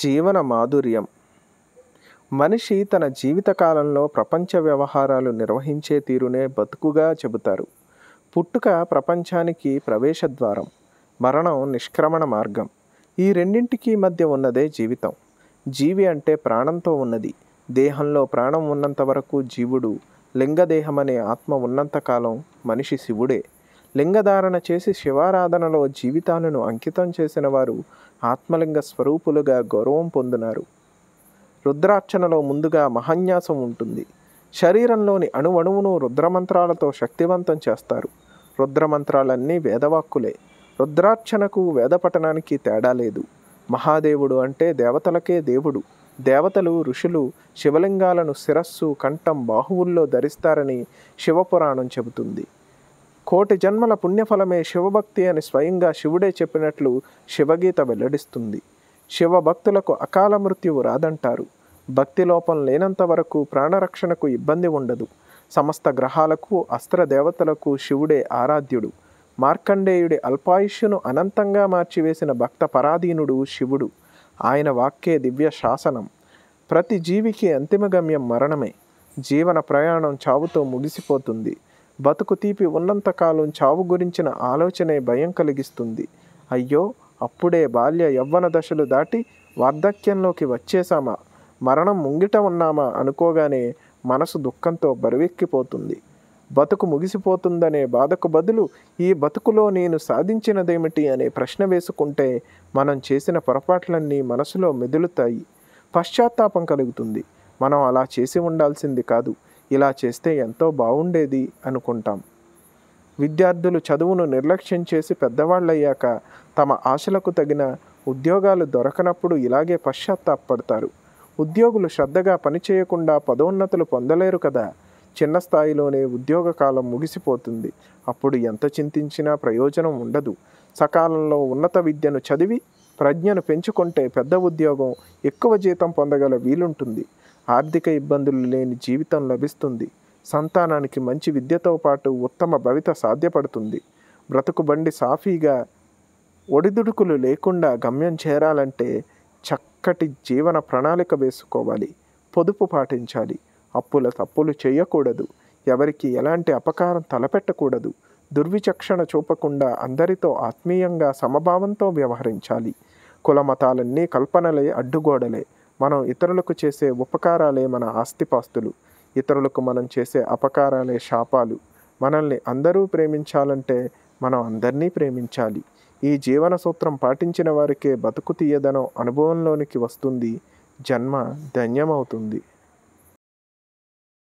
జీవన మాధుర్యం మనిషి తన జీవితకాలంలో ప్రపంచ వ్యవహారాలు నిర్వహించే తీరునే బతుకుగా చెబుతారు పుట్టుక ప్రపంచానికి ప్రవేశ ద్వారం మరణం నిష్క్రమణ మార్గం ఈ రెండింటికి మధ్య ఉన్నదే జీవితం జీవి అంటే ప్రాణంతో ఉన్నది దేహంలో ప్రాణం ఉన్నంత వరకు జీవుడు లింగదేహం అనే ఆత్మ ఉన్నంతకాలం మనిషి శివుడే లింగధారణ చేసి శివారాధనలో జీవితాలను అంకితం చేసిన వారు ఆత్మలింగ స్వరూపులుగా గౌరవం పొందినారు రుద్రార్చనలో ముందుగా మహాన్యాసం ఉంటుంది శరీరంలోని అణువణువును రుద్రమంత్రాలతో శక్తివంతం చేస్తారు రుద్రమంత్రాలన్నీ వేదవాక్కులే రుద్రార్చనకు వేదపఠనానికి తేడా లేదు మహాదేవుడు అంటే దేవతలకే దేవుడు దేవతలు ఋషులు శివలింగాలను శిరస్సు కంఠం బాహువుల్లో ధరిస్తారని శివపురాణం చెబుతుంది కోటి జన్మల పుణ్యఫలమే శివభక్తి అని స్వయంగా శివుడే చెప్పినట్లు శివగీత వెల్లడిస్తుంది శివభక్తులకు అకాల మృత్యువు రాదంటారు భక్తి లోపం లేనంత వరకు ప్రాణరక్షణకు ఇబ్బంది ఉండదు సమస్త గ్రహాలకు అస్త్రదేవతలకు శివుడే ఆరాధ్యుడు మార్కండేయుడి అల్పాయుష్యును అనంతంగా మార్చివేసిన భక్త పరాధీనుడు శివుడు ఆయన వాక్యే దివ్య శాసనం ప్రతి జీవికి అంతిమ గమ్యం మరణమే జీవన ప్రయాణం చావుతో ముగిసిపోతుంది బతుకు తీపి ఉన్నంతకాలం చావు గురించిన ఆలోచనే భయం కలిగిస్తుంది అయ్యో అప్పుడే బాల్య యవ్వన దశలు దాటి వార్ధక్యంలోకి వచ్చేసామా మరణం ముంగిట ఉన్నామా అనుకోగానే మనసు దుఃఖంతో బరువెక్కిపోతుంది బతుకు ముగిసిపోతుందనే బాధకు బదులు ఈ బతుకులో నేను సాధించినదేమిటి అనే ప్రశ్న వేసుకుంటే మనం చేసిన పొరపాట్లన్నీ మనసులో మెదులుతాయి పశ్చాత్తాపం కలుగుతుంది మనం అలా చేసి ఉండాల్సింది కాదు ఇలా చేస్తే ఎంతో బాగుండేది అనుకుంటాం విద్యార్థులు చదువును నిర్లక్ష్యం చేసి పెద్దవాళ్ళయ్యాక తమ ఆశలకు తగిన ఉద్యోగాలు దొరకనప్పుడు ఇలాగే పశ్చాత్తాపడతారు ఉద్యోగులు శ్రద్ధగా పనిచేయకుండా పదోన్నతులు పొందలేరు కదా చిన్న స్థాయిలోనే ఉద్యోగ కాలం ముగిసిపోతుంది అప్పుడు ఎంత చింతించినా ప్రయోజనం ఉండదు సకాలంలో ఉన్నత విద్యను చదివి ప్రజ్ఞను పెంచుకుంటే పెద్ద ఉద్యోగం ఎక్కువ జీతం పొందగల వీలుంటుంది ఆర్థిక ఇబ్బందులు లేని జీవితం లభిస్తుంది సంతానానికి మంచి విద్యతో పాటు ఉత్తమ భవిత సాధ్యపడుతుంది బ్రతుకు బండి సాఫీగా ఒడిదుడుకులు లేకుండా గమ్యం చేరాలంటే చక్కటి జీవన ప్రణాళిక వేసుకోవాలి పొదుపు పాటించాలి అప్పుల తప్పులు చేయకూడదు ఎవరికి ఎలాంటి అపకారం తలపెట్టకూడదు దుర్విచక్షణ చూపకుండా అందరితో ఆత్మీయంగా సమభావంతో వ్యవహరించాలి కుల మతాలన్నీ కల్పనలే అడ్డుగోడలే మనం ఇతరులకు చేసే ఉపకారాలే మన ఆస్తిపాస్తులు ఇతరులకు మనం చేసే అపకారాలే శాపాలు మనల్ని అందరూ ప్రేమించాలంటే మనం అందరినీ ప్రేమించాలి ఈ జీవన సూత్రం పాటించిన వారికే బతుకు తీయదనం అనుభవంలోనికి వస్తుంది జన్మ ధన్యమవుతుంది